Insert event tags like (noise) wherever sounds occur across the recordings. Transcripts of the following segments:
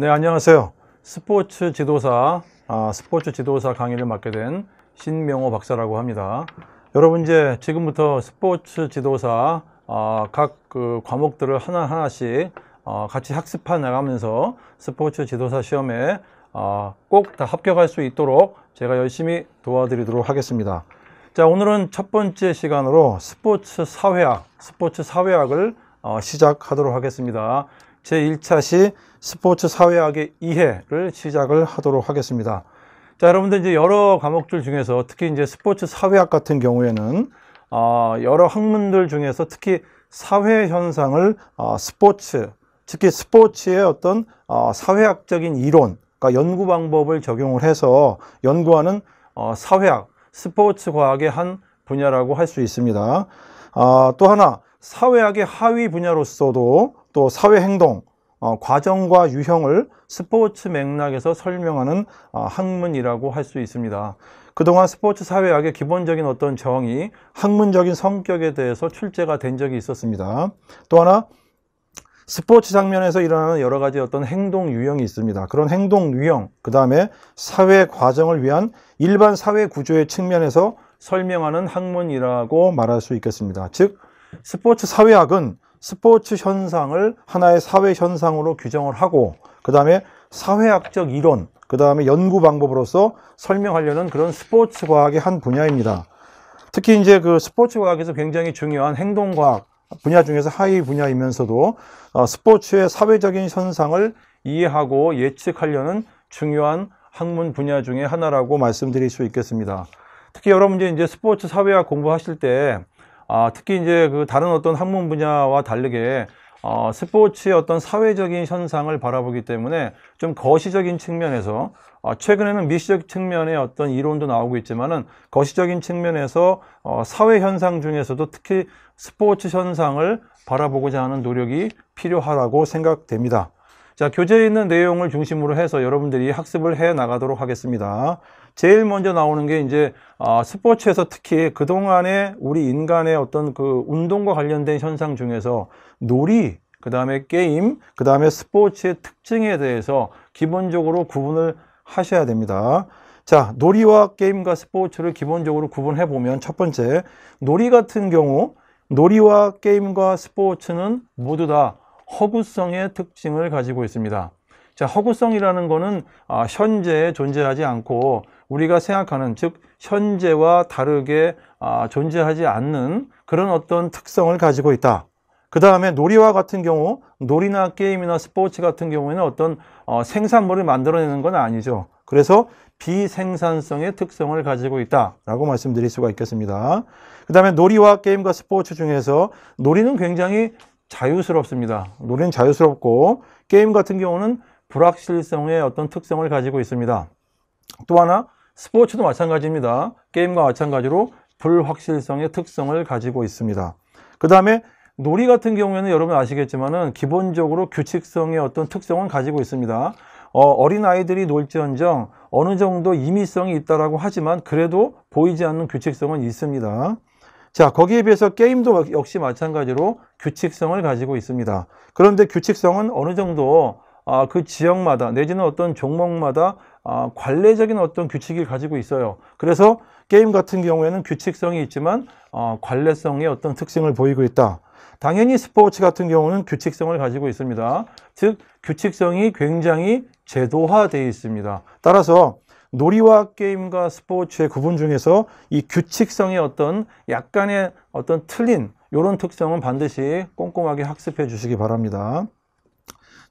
네, 안녕하세요. 스포츠 지도사, 아, 스포츠 지도사 강의를 맡게 된 신명호 박사라고 합니다. 여러분 이제 지금부터 스포츠 지도사 아, 각그 과목들을 하나하나씩 어, 같이 학습해 나가면서 스포츠 지도사 시험에 어, 아, 꼭다 합격할 수 있도록 제가 열심히 도와드리도록 하겠습니다. 자, 오늘은 첫 번째 시간으로 스포츠 사회학, 스포츠 사회학을 어, 시작하도록 하겠습니다. 제1차 시 스포츠 사회학의 이해를 시작을 하도록 하겠습니다. 자, 여러분들 이제 여러 과목들 중에서 특히 이제 스포츠 사회학 같은 경우에는 어, 여러 학문들 중에서 특히 사회 현상을 어, 스포츠, 특히 스포츠의 어떤 어, 사회학적인 이론, 그러니까 연구 방법을 적용을 해서 연구하는 어, 사회학, 스포츠 과학의 한 분야라고 할 수 있습니다. 아, 또 하나 사회학의 하위 분야로서도 또 사회행동, 어, 과정과 유형을 스포츠 맥락에서 설명하는 어, 학문이라고 할 수 있습니다. 그동안 스포츠 사회학의 기본적인 어떤 정의, 학문적인 성격에 대해서 출제가 된 적이 있었습니다. 또 하나, 스포츠 장면에서 일어나는 여러 가지 어떤 행동 유형이 있습니다. 그런 행동 유형, 그 다음에 사회 과정을 위한 일반 사회 구조의 측면에서 설명하는 학문이라고 말할 수 있겠습니다. 즉, 스포츠 사회학은 스포츠 현상을 하나의 사회 현상으로 규정을 하고 그 다음에 사회학적 이론 그 다음에 연구 방법으로서 설명하려는 그런 스포츠 과학의 한 분야입니다. 특히 이제 그 스포츠 과학에서 굉장히 중요한 행동과학 분야 중에서 하위 분야이면서도 어, 스포츠의 사회적인 현상을 이해하고 예측하려는 중요한 학문 분야 중의 하나라고 말씀드릴 수 있겠습니다. 특히 여러분 이제 스포츠 사회학 공부하실 때 아, 특히 이제 그 다른 어떤 학문 분야와 다르게 어, 스포츠의 어떤 사회적인 현상을 바라보기 때문에 좀 거시적인 측면에서 어, 최근에는 미시적 측면의 어떤 이론도 나오고 있지만은 거시적인 측면에서 어, 사회 현상 중에서도 특히 스포츠 현상을 바라보고자 하는 노력이 필요하다고 생각됩니다. 자, 교재에 있는 내용을 중심으로 해서 여러분들이 학습을 해 나가도록 하겠습니다. 제일 먼저 나오는 게 이제 아, 스포츠에서 특히 그동안에 우리 인간의 어떤 그 운동과 관련된 현상 중에서 놀이, 그 다음에 게임, 그 다음에 스포츠의 특징에 대해서 기본적으로 구분을 하셔야 됩니다. 자, 놀이와 게임과 스포츠를 기본적으로 구분해 보면 첫 번째, 놀이 같은 경우 놀이와 게임과 스포츠는 모두 다 허구성의 특징을 가지고 있습니다. 자, 허구성이라는 거는 아, 현재 존재하지 않고 우리가 생각하는 즉 현재와 다르게 아, 존재하지 않는 그런 어떤 특성을 가지고 있다. 그 다음에 놀이와 같은 경우 놀이나 게임이나 스포츠 같은 경우에는 어떤 어, 생산물을 만들어내는 건 아니죠. 그래서 비생산성의 특성을 가지고 있다라고 말씀드릴 수가 있겠습니다. 그 다음에 놀이와 게임과 스포츠 중에서 놀이는 굉장히 자유스럽습니다. 놀이는 자유스럽고 게임 같은 경우는 불확실성의 어떤 특성을 가지고 있습니다. 또 하나 스포츠도 마찬가지입니다. 게임과 마찬가지로 불확실성의 특성을 가지고 있습니다. 그 다음에 놀이 같은 경우에는 여러분 아시겠지만은 기본적으로 규칙성의 어떤 특성을 가지고 있습니다. 어, 린 아이들이 놀지언정 어느 정도 임의성이 있다라고 하지만 그래도 보이지 않는 규칙성은 있습니다. 자 거기에 비해서 게임도 역시 마찬가지로 규칙성을 가지고 있습니다. 그런데 규칙성은 어느 정도 아, 그 지역마다 내지는 어떤 종목마다 아, 관례적인 어떤 규칙을 가지고 있어요. 그래서 게임 같은 경우에는 규칙성이 있지만 어, 관례성의 어떤 특징을 보이고 있다. 당연히 스포츠 같은 경우는 규칙성을 가지고 있습니다. 즉 규칙성이 굉장히 제도화되어 있습니다. 따라서 놀이와 게임과 스포츠의 구분 중에서 이 규칙성의 어떤 약간의 어떤 틀린 이런 특성은 반드시 꼼꼼하게 학습해 주시기 바랍니다.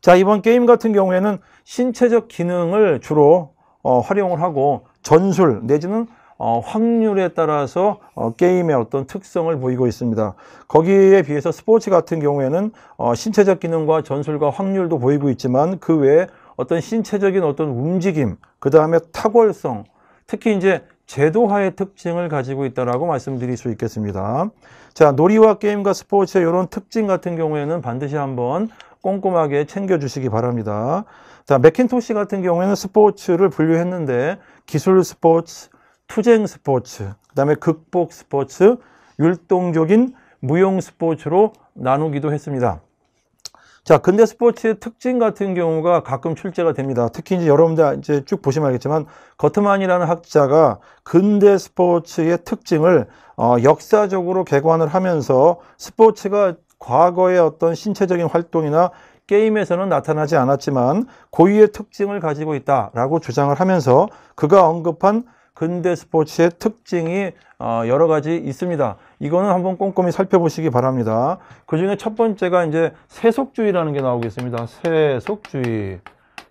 자 이번 게임 같은 경우에는 신체적 기능을 주로 어, 활용을 하고 전술 내지는 어, 확률에 따라서 어, 게임의 어떤 특성을 보이고 있습니다. 거기에 비해서 스포츠 같은 경우에는 어, 신체적 기능과 전술과 확률도 보이고 있지만 그 외에 어떤 신체적인 어떤 움직임, 그 다음에 탁월성, 특히 이제 제도화의 특징을 가지고 있다라고 말씀드릴 수 있겠습니다. 자, 놀이와 게임과 스포츠의 이런 특징 같은 경우에는 반드시 한번 꼼꼼하게 챙겨주시기 바랍니다. 자, 맥킨토시 같은 경우에는 스포츠를 분류했는데 기술 스포츠, 투쟁 스포츠, 그 다음에 극복 스포츠, 율동적인 무용 스포츠로 나누기도 했습니다. 자, 근대 스포츠의 특징 같은 경우가 가끔 출제가 됩니다. 특히 이제 여러분들 이제 쭉 보시면 알겠지만 거트만이라는 학자가 근대 스포츠의 특징을 어, 역사적으로 개관을 하면서 스포츠가 과거의 어떤 신체적인 활동이나 게임에서는 나타나지 않았지만 고유의 특징을 가지고 있다라고 주장을 하면서 그가 언급한 근대 스포츠의 특징이 어, 여러 가지 있습니다. 이거는 한번 꼼꼼히 살펴보시기 바랍니다. 그 중에 첫 번째가 이제 세속주의라는 게 나오겠습니다. 세속주의.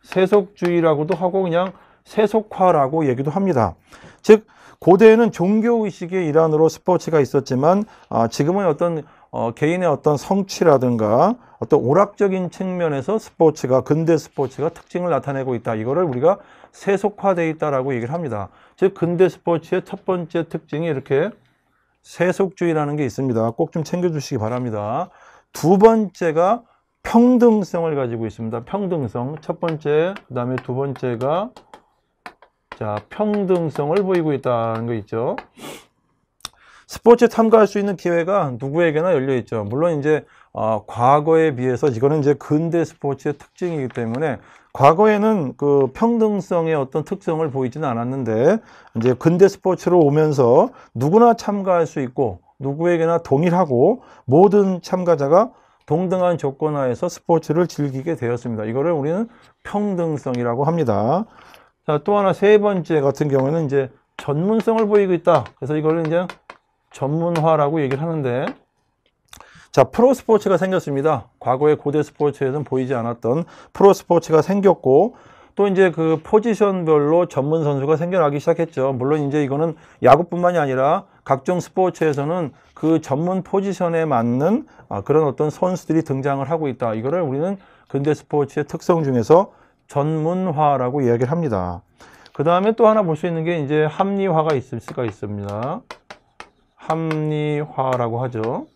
세속주의라고도 하고 그냥 세속화라고 얘기도 합니다. 즉, 고대에는 종교의식의 일환으로 스포츠가 있었지만 아, 지금은 어떤 어, 개인의 어떤 성취라든가 어떤 오락적인 측면에서 스포츠가 근대 스포츠가 특징을 나타내고 있다. 이거를 우리가 세속화돼 있다라고 얘기를 합니다. 즉 근대 스포츠의 첫 번째 특징이 이렇게 세속주의라는 게 있습니다. 꼭 좀 챙겨주시기 바랍니다. 두 번째가 평등성을 가지고 있습니다. 평등성 첫 번째, 그 다음에 두 번째가 자 평등성을 보이고 있다는 거 있죠. 스포츠에 참가할 수 있는 기회가 누구에게나 열려 있죠. 물론 이제 어, 과거에 비해서 이거는 이제 근대 스포츠의 특징이기 때문에 과거에는 그 평등성의 어떤 특성을 보이지는 않았는데 이제 근대 스포츠로 오면서 누구나 참가할 수 있고 누구에게나 동일하고 모든 참가자가 동등한 조건 하에서 스포츠를 즐기게 되었습니다. 이거를 우리는 평등성이라고 합니다. 자, 또 하나 세 번째 같은 경우에는 이제 전문성을 보이고 있다. 그래서 이걸 이제 전문화라고 얘기를 하는데 자 프로 스포츠가 생겼습니다. 과거에 고대 스포츠에는 보이지 않았던 프로 스포츠가 생겼고 또 이제 그 포지션별로 전문 선수가 생겨나기 시작했죠. 물론 이제 이거는 야구뿐만이 아니라 각종 스포츠에서는 그 전문 포지션에 맞는 아, 그런 어떤 선수들이 등장을 하고 있다. 이거를 우리는 근대 스포츠의 특성 중에서 전문화라고 이야기를 합니다. 그 다음에 또 하나 볼 수 있는 게 이제 합리화가 있을 수가 있습니다. 합리화라고 하죠.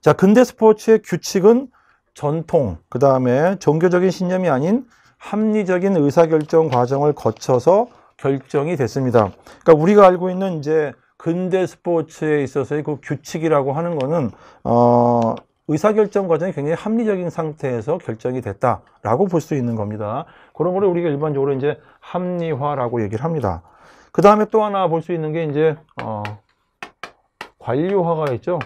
자, 근대 스포츠의 규칙은 전통, 그 다음에 종교적인 신념이 아닌 합리적인 의사결정 과정을 거쳐서 결정이 됐습니다. 그러니까 우리가 알고 있는 이제 근대 스포츠에 있어서의 그 규칙이라고 하는 거는 어, 의사결정 과정이 굉장히 합리적인 상태에서 결정이 됐다라고 볼 수 있는 겁니다. 그런 거를 우리가 일반적으로 이제 합리화라고 얘기를 합니다. 그 다음에 또 하나 볼 수 있는 게 이제 어, 관료화가 있죠.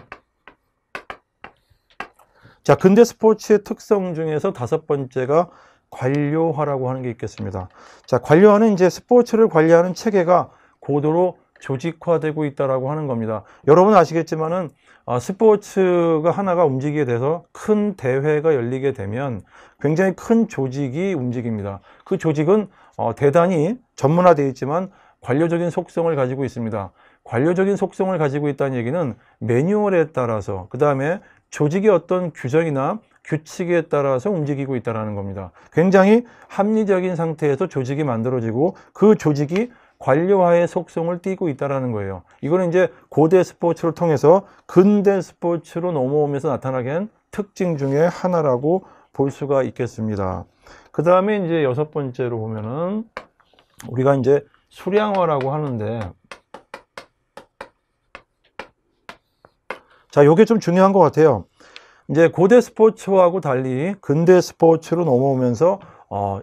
자, 근대 스포츠의 특성 중에서 다섯 번째가 관료화라고 하는 게 있겠습니다. 자, 관료화는 이제 스포츠를 관리하는 체계가 고도로 조직화되고 있다라고 하는 겁니다. 여러분 아시겠지만은 아, 스포츠가 하나가 움직이게 돼서 큰 대회가 열리게 되면 굉장히 큰 조직이 움직입니다. 그 조직은 어, 대단히 전문화되어 있지만 관료적인 속성을 가지고 있습니다. 관료적인 속성을 가지고 있다는 얘기는 매뉴얼에 따라서 그 다음에 조직의 어떤 규정이나 규칙에 따라서 움직이고 있다는 겁니다. 굉장히 합리적인 상태에서 조직이 만들어지고 그 조직이 관료화의 속성을 띠고 있다는 거예요. 이거는 이제 고대 스포츠를 통해서 근대 스포츠로 넘어오면서 나타나게 한 특징 중에 하나라고 볼 수가 있겠습니다. 그 다음에 이제 여섯 번째로 보면은 우리가 이제 수량화라고 하는데 자, 요게 좀 중요한 것 같아요. 이제 고대 스포츠하고 달리 근대 스포츠로 넘어오면서 어,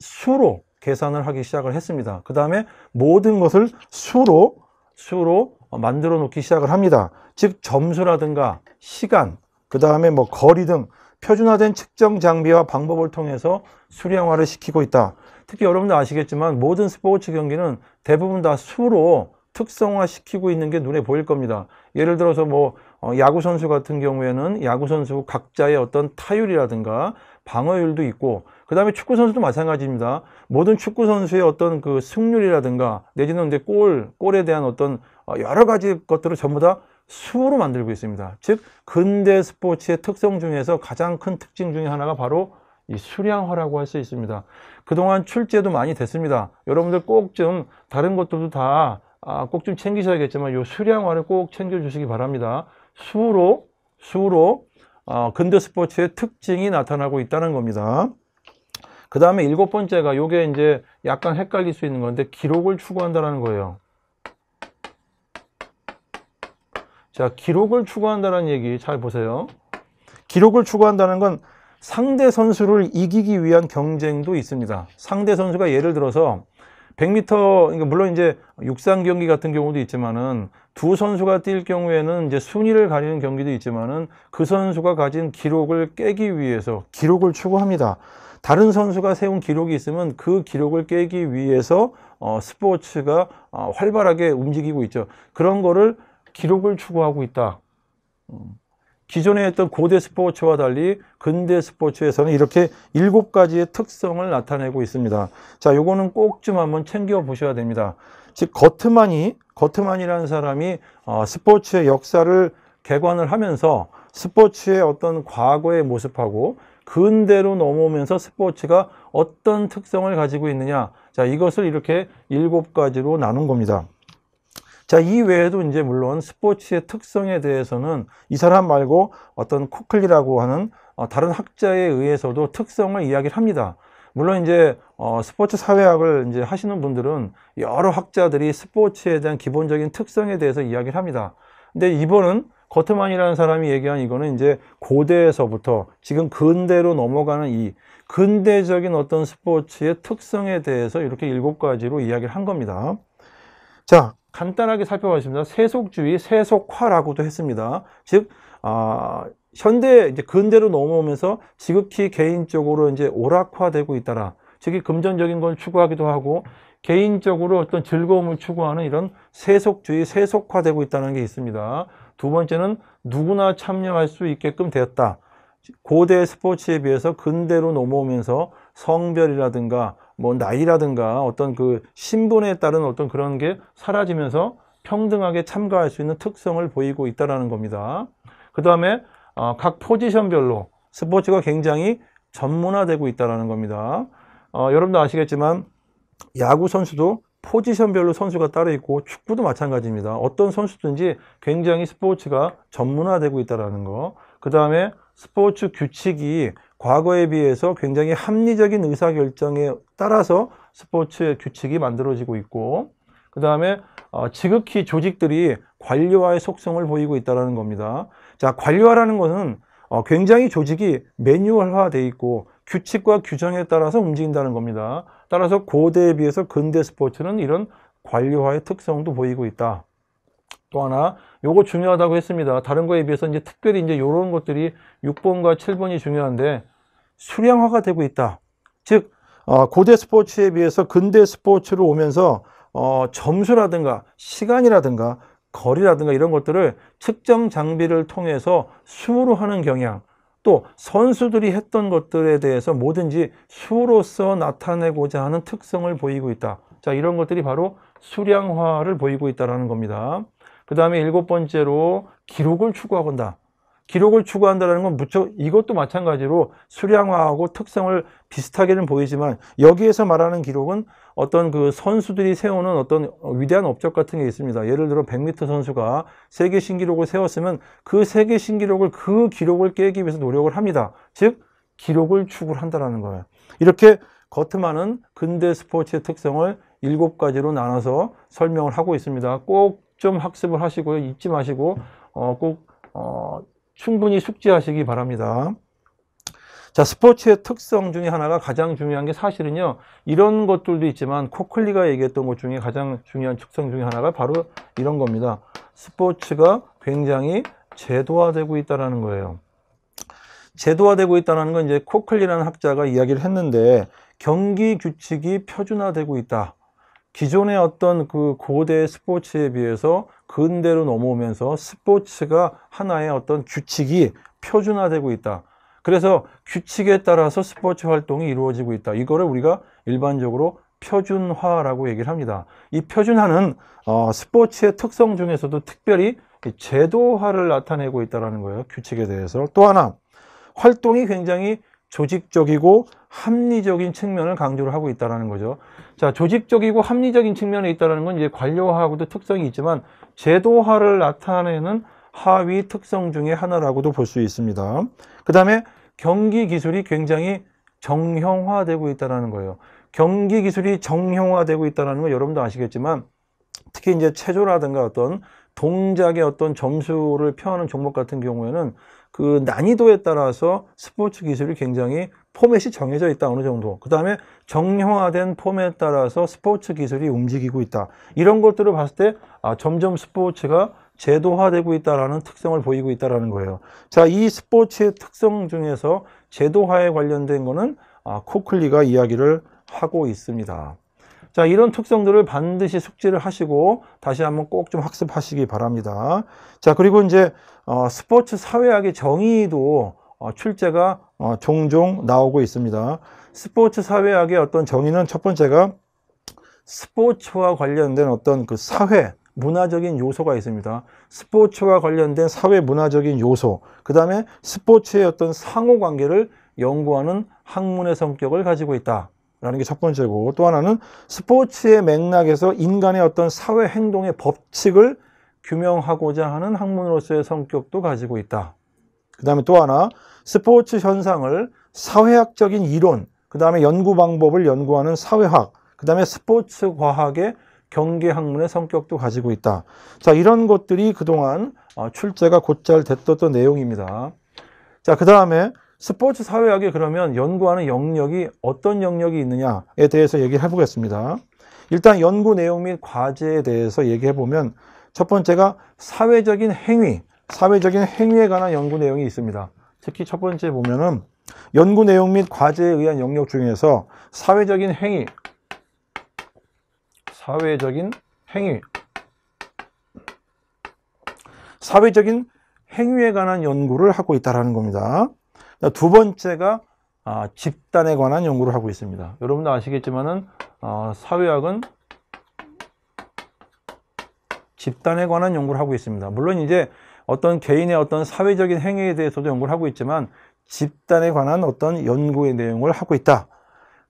수로 계산을 하기 시작을 했습니다. 그 다음에 모든 것을 수로 수로 어, 만들어 놓기 시작을 합니다. 즉 점수라든가 시간, 그 다음에 뭐 거리 등 표준화된 측정 장비와 방법을 통해서 수량화를 시키고 있다. 특히 여러분들 아시겠지만 모든 스포츠 경기는 대부분 다 수로 특성화시키고 있는 게 눈에 보일 겁니다. 예를 들어서 뭐 어, 야구 선수 같은 경우에는 야구 선수 각자의 어떤 타율이라든가 방어율도 있고 그 다음에 축구 선수도 마찬가지입니다. 모든 축구 선수의 어떤 그 승률이라든가 내지는 이제 골, 골에 대한 어떤 어, 여러 가지 것들을 전부 다 수로 만들고 있습니다. 즉 근대 스포츠의 특성 중에서 가장 큰 특징 중에 하나가 바로 이 수량화라고 할 수 있습니다. 그동안 출제도 많이 됐습니다. 여러분들 꼭 좀 다른 것들도 다 꼭좀 아, 챙기셔야겠지만 이 수량화를 꼭 챙겨주시기 바랍니다. 수로 수로 어, 근대 스포츠의 특징이 나타나고 있다는 겁니다. 그 다음에 일곱 번째가 이게 이제 약간 헷갈릴 수 있는 건데 기록을 추구한다는 거예요. 자, 기록을 추구한다는 얘기 잘 보세요. 기록을 추구한다는 건 상대 선수를 이기기 위한 경쟁도 있습니다. 상대 선수가 예를 들어서 100m 그러니까 물론 이제 육상 경기 같은 경우도 있지만은 두 선수가 뛸 경우에는 이제 순위를 가리는 경기도 있지만은 그 선수가 가진 기록을 깨기 위해서 기록을 추구합니다. 다른 선수가 세운 기록이 있으면 그 기록을 깨기 위해서 어, 스포츠가 어, 활발하게 움직이고 있죠. 그런 거를 기록을 추구하고 있다. 음. 기존에 했던 고대 스포츠와 달리 근대 스포츠에서는 이렇게 일곱 가지의 특성을 나타내고 있습니다. 자, 요거는 꼭 좀 한번 챙겨 보셔야 됩니다. 즉 거트만이 거트만이라는 사람이 어, 스포츠의 역사를 개관을 하면서 스포츠의 어떤 과거의 모습하고 근대로 넘어오면서 스포츠가 어떤 특성을 가지고 있느냐 자 이것을 이렇게 일곱 가지로 나눈 겁니다 자, 이 외에도 이제 물론 스포츠의 특성에 대해서는 이 사람 말고 어떤 코클리라고 하는 어, 다른 학자에 의해서도 특성을 이야기를 합니다. 물론 이제 어, 스포츠 사회학을 이제 하시는 분들은 여러 학자들이 스포츠에 대한 기본적인 특성에 대해서 이야기를 합니다. 근데 이번은 거트만이라는 사람이 얘기한 이거는 이제 고대에서부터 지금 근대로 넘어가는 이 근대적인 어떤 스포츠의 특성에 대해서 이렇게 일곱 가지로 이야기를 한 겁니다. 자, 간단하게 살펴봤습니다. 세속주의, 세속화라고도 했습니다. 즉, 아, 현대 이제 근대로 넘어오면서 지극히 개인적으로 이제 오락화되고 있다라. 즉 금전적인 걸 추구하기도 하고 개인적으로 어떤 즐거움을 추구하는 이런 세속주의, 세속화되고 있다는 게 있습니다. 두 번째는 누구나 참여할 수 있게끔 되었다. 고대 스포츠에 비해서 근대로 넘어오면서 성별이라든가 뭐 나이라든가 어떤 그 신분에 따른 어떤 그런 게 사라지면서 평등하게 참가할 수 있는 특성을 보이고 있다는 겁니다. 그 다음에 어, 각 포지션별로 스포츠가 굉장히 전문화되고 있다는 겁니다. 어, 여러분도 아시겠지만 야구 선수도 포지션별로 선수가 따로 있고 축구도 마찬가지입니다. 어떤 선수든지 굉장히 스포츠가 전문화되고 있다는 거. 그 다음에 스포츠 규칙이 과거에 비해서 굉장히 합리적인 의사결정에 따라서 스포츠 의 규칙이 만들어지고 있고 그 다음에 어, 지극히 조직들이 관료화의 속성을 보이고 있다는 겁니다. 자, 관료화라는 것은 어, 굉장히 조직이 매뉴얼화되어 있고 규칙과 규정에 따라서 움직인다는 겁니다. 따라서 고대에 비해서 근대 스포츠는 이런 관료화의 특성도 보이고 있다. 또 하나, 요거 중요하다고 했습니다. 다른 거에 비해서 이제 특별히 이제 요런 것들이 6번과 7번이 중요한데 수량화가 되고 있다. 즉 어, 고대 스포츠에 비해서 근대 스포츠로 오면서 어, 점수라든가 시간이라든가 거리라든가 이런 것들을 측정 장비를 통해서 수로 하는 경향 또 선수들이 했던 것들에 대해서 뭐든지 수로서 나타내고자 하는 특성을 보이고 있다. 자 이런 것들이 바로 수량화를 보이고 있다는 겁니다. 그 다음에 일곱 번째로 기록을 추구하건다. 기록을 추구한다는 건 무척 이것도 마찬가지로 수량화하고 특성을 비슷하게는 보이지만 여기에서 말하는 기록은 어떤 그 선수들이 세우는 어떤 위대한 업적 같은 게 있습니다. 예를 들어 100m 선수가 세계 신기록을 세웠으면 그 세계 신기록을 그 기록을 깨기 위해서 노력을 합니다. 즉 기록을 추구를 한다는 거예요. 이렇게 거트만은 근대 스포츠의 특성을 일곱 가지로 나눠서 설명을 하고 있습니다. 꼭 좀 학습을 하시고요. 잊지 마시고 어, 꼭 어, 충분히 숙지하시기 바랍니다. 자, 스포츠의 특성 중에 하나가 가장 중요한 게 사실은요, 이런 것들도 있지만 코클리가 얘기했던 것 중에 가장 중요한 특성 중에 하나가 바로 이런 겁니다. 스포츠가 굉장히 제도화되고 있다는 라 거예요. 제도화되고 있다는 건 이제 코클리라는 학자가 이야기를 했는데 경기 규칙이 표준화되고 있다. 기존의 어떤 그 고대 스포츠에 비해서 근대로 넘어오면서 스포츠가 하나의 어떤 규칙이 표준화되고 있다. 그래서 규칙에 따라서 스포츠 활동이 이루어지고 있다. 이거를 우리가 일반적으로 표준화라고 얘기를 합니다. 이 표준화는 어, 스포츠의 특성 중에서도 특별히 제도화를 나타내고 있다는 거예요. 규칙에 대해서. 또 하나, 활동이 굉장히 조직적이고 합리적인 측면을 강조를 하고 있다는 거죠. 자, 조직적이고 합리적인 측면에 있다는 건 이제 관료하고도 특성이 있지만 제도화를 나타내는 하위 특성 중의 하나라고도 볼 수 있습니다. 그 다음에 경기 기술이 굉장히 정형화되고 있다는 거예요. 경기 기술이 정형화되고 있다는 건 여러분도 아시겠지만 특히 이제 체조라든가 어떤 동작의 어떤 점수를 표하는 종목 같은 경우에는 그 난이도에 따라서 스포츠 기술이 굉장히 포맷이 정해져 있다 어느 정도 그 다음에 정형화된 폼에 따라서 스포츠 기술이 움직이고 있다 이런 것들을 봤을 때 아, 점점 스포츠가 제도화되고 있다라는 특성을 보이고 있다라는 거예요 자이 스포츠의 특성 중에서 제도화에 관련된 거는 아, 코클리가 이야기를 하고 있습니다 자 이런 특성들을 반드시 숙지를 하시고 다시 한번 꼭 좀 학습하시기 바랍니다 자 그리고 이제 어, 스포츠 사회학의 정의도 어, 출제가 어, 종종 나오고 있습니다. 스포츠 사회학의 어떤 정의는 첫 번째가 스포츠와 관련된 어떤 그 사회, 문화적인 요소가 있습니다. 스포츠와 관련된 사회 문화적인 요소, 그 다음에 스포츠의 어떤 상호 관계를 연구하는 학문의 성격을 가지고 있다. 라는 게 첫 번째고 또 하나는 스포츠의 맥락에서 인간의 어떤 사회 행동의 법칙을 규명하고자 하는 학문으로서의 성격도 가지고 있다. 그 다음에 또 하나 스포츠 현상을 사회학적인 이론, 그 다음에 연구 방법을 연구하는 사회학, 그 다음에 스포츠 과학의 경계 학문의 성격도 가지고 있다. 자, 이런 것들이 그동안 어, 출제가 곧잘 됐던 내용입니다. 자, 그 다음에 스포츠 사회학에 그러면 연구하는 영역이 어떤 영역이 있느냐에 대해서 얘기해 보겠습니다. 일단 연구 내용 및 과제에 대해서 얘기해 보면 첫 번째가 사회적인 행위, 사회적인 행위에 관한 연구 내용이 있습니다. 특히 첫 번째 보면은 연구 내용 및 과제에 의한 영역 중에서 사회적인 행위 사회적인 행위 사회적인 행위에 관한 연구를 하고 있다는 겁니다 두 번째가 아, 집단에 관한 연구를 하고 있습니다 여러분도 아시겠지만 은 아, 사회학은 집단에 관한 연구를 하고 있습니다 물론 이제 어떤 개인의 어떤 사회적인 행위에 대해서도 연구를 하고 있지만 집단에 관한 어떤 연구의 내용을 하고 있다.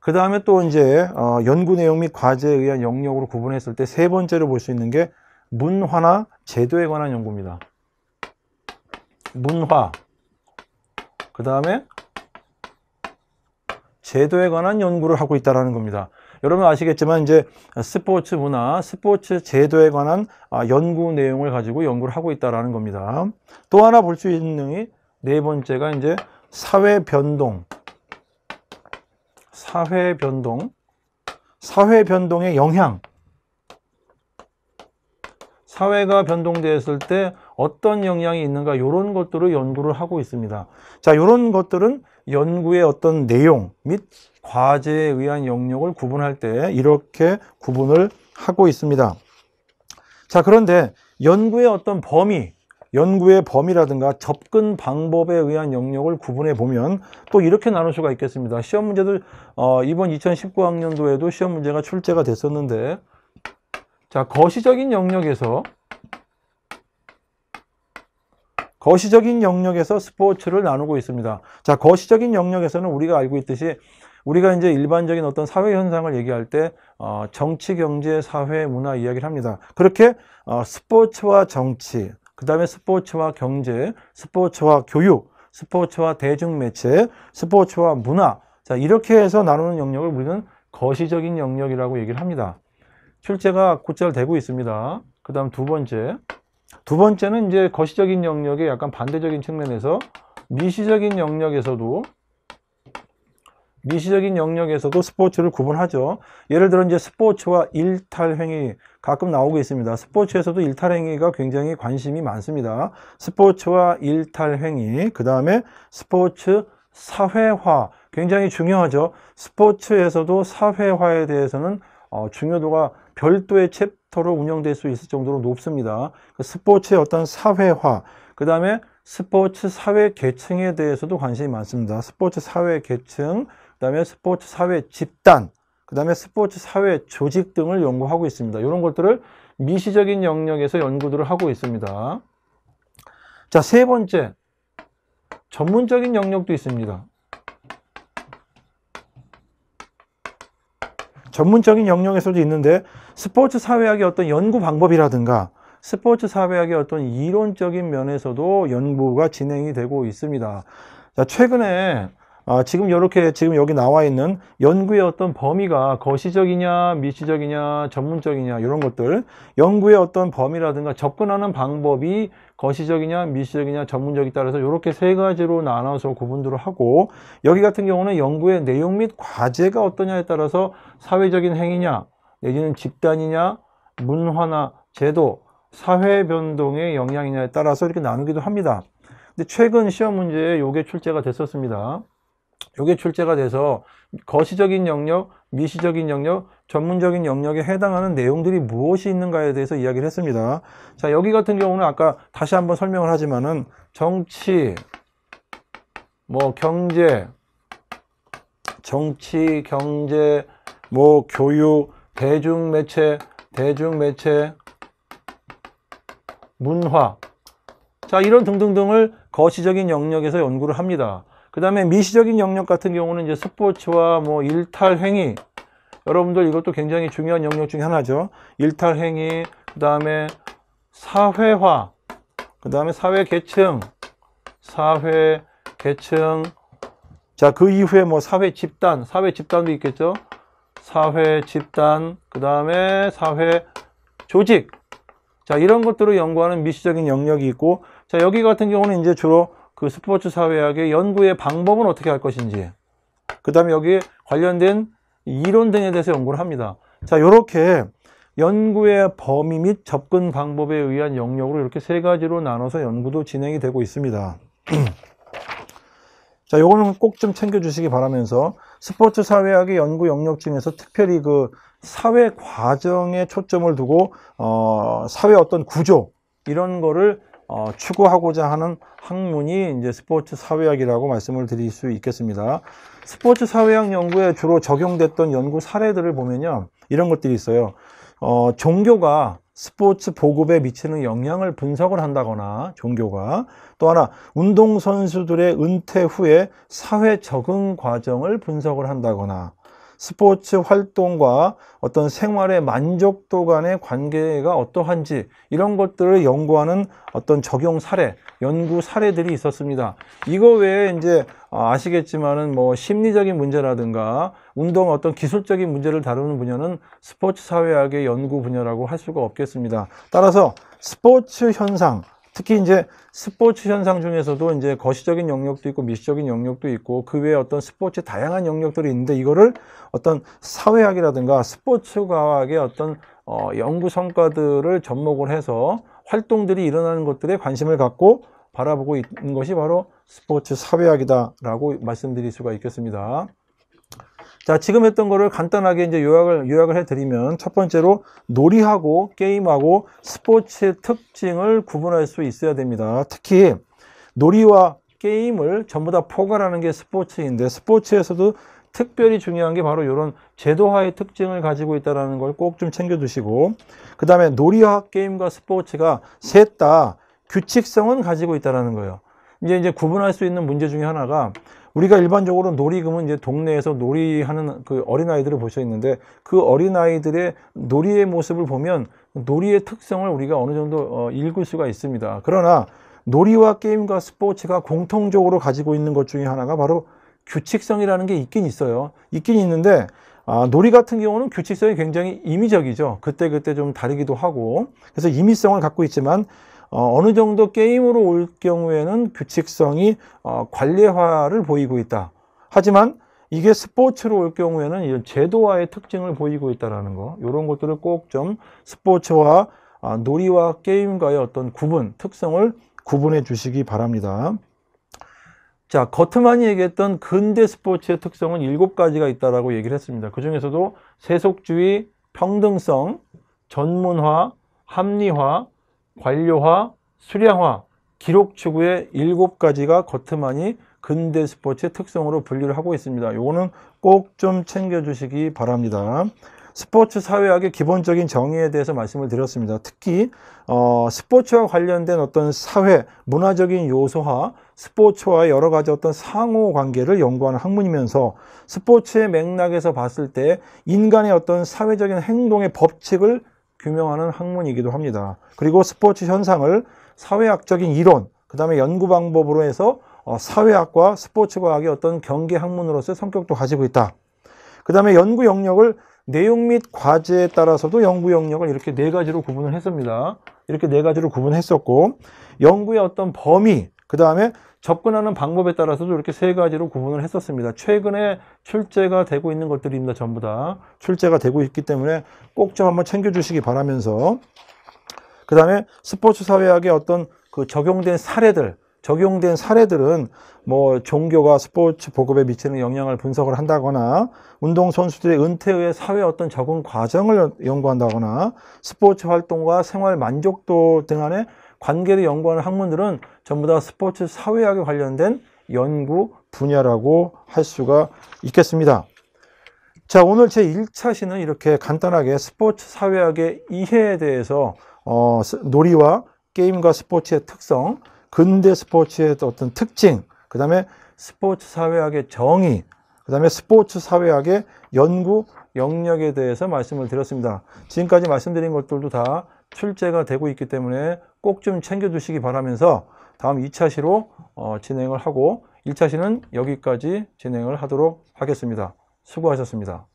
그 다음에 또 이제 어, 연구 내용 및 과제에 의한 영역으로 구분했을 때 세 번째로 볼 수 있는 게 문화나 제도에 관한 연구입니다. 문화, 그 다음에 제도에 관한 연구를 하고 있다는 겁니다. 여러분 아시겠지만 이제 스포츠 문화, 스포츠 제도에 관한 아, 연구 내용을 가지고 연구를 하고 있다라는 겁니다. 또 하나 볼 수 있는 네 번째가 이제 사회 변동, 사회 변동, 사회 변동의 영향. 사회가 변동되었을 때 어떤 영향이 있는가 이런 것들을 연구를 하고 있습니다. 자, 이런 것들은 연구의 어떤 내용 및 과제에 의한 영역을 구분할 때 이렇게 구분을 하고 있습니다. 자, 그런데 연구의 어떤 범위, 연구의 범위라든가 접근 방법에 의한 영역을 구분해 보면 또 이렇게 나눌 수가 있겠습니다. 시험 문제도 어, 이번 2019학년도에도 시험 문제가 출제가 됐었는데 자 거시적인 영역에서 거시적인 영역에서 스포츠를 나누고 있습니다. 자 거시적인 영역에서는 우리가 알고 있듯이 우리가 이제 일반적인 어떤 사회 현상을 얘기할 때 어, 정치, 경제, 사회, 문화 이야기를 합니다. 그렇게 어, 스포츠와 정치, 그 다음에 스포츠와 경제, 스포츠와 교육, 스포츠와 대중매체, 스포츠와 문화 자 이렇게 해서 나누는 영역을 우리는 거시적인 영역이라고 얘기를 합니다. 출제가 곧잘 되고 있습니다. 그 다음 두 번째 두 번째는 이제 거시적인 영역의 약간 반대적인 측면에서 미시적인 영역에서도 미시적인 영역에서도 스포츠를 구분하죠. 예를 들어 이제 스포츠와 일탈행위 가끔 나오고 있습니다. 스포츠에서도 일탈행위가 굉장히 관심이 많습니다. 스포츠와 일탈행위, 그 다음에 스포츠 사회화 굉장히 중요하죠. 스포츠에서도 사회화에 대해서는 어, 중요도가 별도의 챕터로 운영될 수 있을 정도로 높습니다. 그 스포츠의 어떤 사회화, 그 다음에 스포츠 사회 계층에 대해서도 관심이 많습니다. 스포츠 사회 계층, 그 다음에 스포츠 사회 집단, 그 다음에 스포츠 사회 조직 등을 연구하고 있습니다. 이런 것들을 미시적인 영역에서 연구들을 하고 있습니다. 자, 세 번째, 전문적인 영역도 있습니다. 전문적인 영역에서도 있는데 스포츠 사회학의 어떤 연구 방법이라든가 스포츠 사회학의 어떤 이론적인 면에서도 연구가 진행이 되고 있습니다. 자, 최근에 아, 지금 이렇게 지금 여기 나와 있는 연구의 어떤 범위가 거시적이냐 미시적이냐 전문적이냐 이런 것들 연구의 어떤 범위라든가 접근하는 방법이 거시적이냐 미시적이냐 전문적이 따라서 이렇게 세 가지로 나눠서 구분들을 하고 여기 같은 경우는 연구의 내용 및 과제가 어떠냐에 따라서 사회적인 행위냐 내지는 집단이냐 문화나 제도 사회 변동의 영향이냐에 따라서 이렇게 나누기도 합니다. 근데 최근 시험 문제에 요게 출제가 됐었습니다. 요게 출제가 돼서 거시적인 영역, 미시적인 영역, 전문적인 영역에 해당하는 내용들이 무엇이 있는가에 대해서 이야기를 했습니다. 자, 여기 같은 경우는 아까 다시 한번 설명을 하지만은 정치, 뭐 경제, 정치, 경제, 뭐 교육, 대중매체, 대중매체, 문화 자 이런 등등등을 거시적인 영역에서 연구를 합니다 그 다음에 미시적인 영역 같은 경우는 이제 스포츠와 뭐 일탈행위 여러분들 이것도 굉장히 중요한 영역 중에 하나죠 일탈행위 그 다음에 사회화 그 다음에 사회계층 사회계층 자 그 이후에 뭐 사회집단 사회집단도 있겠죠 사회집단 그 다음에 사회조직 자 이런 것들을 연구하는 미시적인 영역이 있고 자 여기 같은 경우는 이제 주로 그 스포츠 사회학의 연구의 방법은 어떻게 할 것인지 그 다음에 여기에 관련된 이론 등에 대해서 연구를 합니다 자 이렇게 연구의 범위 및 접근 방법에 의한 영역으로 이렇게 세 가지로 나눠서 연구도 진행이 되고 있습니다 (clears throat) 자 요거는 꼭 좀 챙겨 주시기 바라면서 스포츠 사회학의 연구 영역 중에서 특별히 그 사회 과정에 초점을 두고 어 사회 어떤 구조 이런 거를 어, 추구하고자 하는 학문이 이제 스포츠 사회학이라고 말씀을 드릴 수 있겠습니다. 스포츠 사회학 연구에 주로 적용됐던 연구 사례들을 보면요. 이런 것들이 있어요. 어, 종교가 스포츠 보급에 미치는 영향을 분석을 한다거나 종교가 또 하나 운동선수들의 은퇴 후에 사회 적응 과정을 분석을 한다거나 스포츠 활동과 어떤 생활의 만족도 간의 관계가 어떠한지 이런 것들을 연구하는 어떤 적용 사례, 연구 사례들이 있었습니다. 이거 외에 이제 아, 아시겠지만은 뭐 심리적인 문제라든가 운동 어떤 기술적인 문제를 다루는 분야는 스포츠 사회학의 연구 분야라고 할 수가 없겠습니다. 따라서 스포츠 현상, 특히 이제 스포츠 현상 중에서도 이제 거시적인 영역도 있고 미시적인 영역도 있고 그 외에 어떤 스포츠 다양한 영역들이 있는데 이거를 어떤 사회학이라든가 스포츠 과학의 어떤 어, 연구 성과들을 접목을 해서 활동들이 일어나는 것들에 관심을 갖고 바라보고 있는 것이 바로 스포츠 사회학이다라고 말씀드릴 수가 있겠습니다. 자, 지금 했던 거를 간단하게 이제 요약을, 요약을 해드리면 첫 번째로 놀이하고 게임하고 스포츠의 특징을 구분할 수 있어야 됩니다. 특히 놀이와 게임을 전부 다 포괄하는 게 스포츠인데 스포츠에서도 특별히 중요한 게 바로 이런 제도화의 특징을 가지고 있다는 걸 꼭 좀 챙겨두시고 그 다음에 놀이와 게임과 스포츠가 셋 다 규칙성은 가지고 있다는 거예요. 이제 이제 구분할 수 있는 문제 중에 하나가 우리가 일반적으로 놀이금은 이제 동네에서 놀이하는 그 어린아이들을 볼수 있는데 그 어린아이들의 놀이의 모습을 보면 놀이의 특성을 우리가 어느 정도 어, 읽을 수가 있습니다. 그러나 놀이와 게임과 스포츠가 공통적으로 가지고 있는 것 중에 하나가 바로 규칙성이라는 게 있긴 있어요. 있긴 있는데 아, 놀이 같은 경우는 규칙성이 굉장히 임의적이죠. 그때그때 그때 좀 다르기도 하고 그래서 임의성을 갖고 있지만 어, 느 정도 게임으로 올 경우에는 규칙성이 어, 관례화를 보이고 있다. 하지만 이게 스포츠로 올 경우에는 이런 제도화의 특징을 보이고 있다라는 거. 이런 것들을 꼭 좀 스포츠와 어, 놀이와 게임과의 어떤 구분, 특성을 구분해 주시기 바랍니다. 자, 겉트만이 얘기했던 근대 스포츠의 특성은 일곱 가지가 있다라고 얘기를 했습니다. 그 중에서도 세속주의, 평등성, 전문화, 합리화, 관료화, 수량화, 기록 추구의 일곱 가지가 겉트만이 근대 스포츠의 특성으로 분류를 하고 있습니다. 이거는 꼭 좀 챙겨주시기 바랍니다. 스포츠 사회학의 기본적인 정의에 대해서 말씀을 드렸습니다. 특히 어, 스포츠와 관련된 어떤 사회, 문화적인 요소와 스포츠와 여러 가지 어떤 상호 관계를 연구하는 학문이면서 스포츠의 맥락에서 봤을 때 인간의 어떤 사회적인 행동의 법칙을 규명하는 학문이기도 합니다. 그리고 스포츠 현상을 사회학적인 이론, 그 다음에 연구 방법으로 해서 어, 사회학과 스포츠 과학의 어떤 경계 학문으로서의 성격도 가지고 있다. 그 다음에 연구 영역을 내용 및 과제에 따라서도 연구 영역을 이렇게 네 가지로 구분을 했습니다. 이렇게 네 가지로 구분했었고 연구의 어떤 범위, 그 다음에 접근하는 방법에 따라서도 이렇게 세 가지로 구분을 했었습니다. 최근에 출제가 되고 있는 것들입니다. 전부 다 출제가 되고 있기 때문에 꼭 좀 한번 챙겨주시기 바라면서 그 다음에 스포츠 사회학의 어떤 그 적용된 사례들 적용된 사례들은 뭐 종교가 스포츠 보급에 미치는 영향을 분석을 한다거나 운동 선수들의 은퇴 후의 사회 어떤 적응 과정을 연구한다거나 스포츠 활동과 생활 만족도 등안에 관계를 연구하는 학문들은 전부 다 스포츠 사회학에 관련된 연구 분야라고 할 수가 있겠습니다. 자, 오늘 제 1차 시는 이렇게 간단하게 스포츠 사회학의 이해에 대해서 어, 놀이와 게임과 스포츠의 특성, 근대 스포츠의 어떤 특징, 그 다음에 스포츠 사회학의 정의, 그 다음에 스포츠 사회학의 연구 영역에 대해서 말씀을 드렸습니다. 지금까지 말씀드린 것들도 다 출제가 되고 있기 때문에 꼭좀챙겨주시기 바라면서 다음 2차 시로 어, 진행을 하고 1차 시는 여기까지 진행을 하도록 하겠습니다. 수고하셨습니다.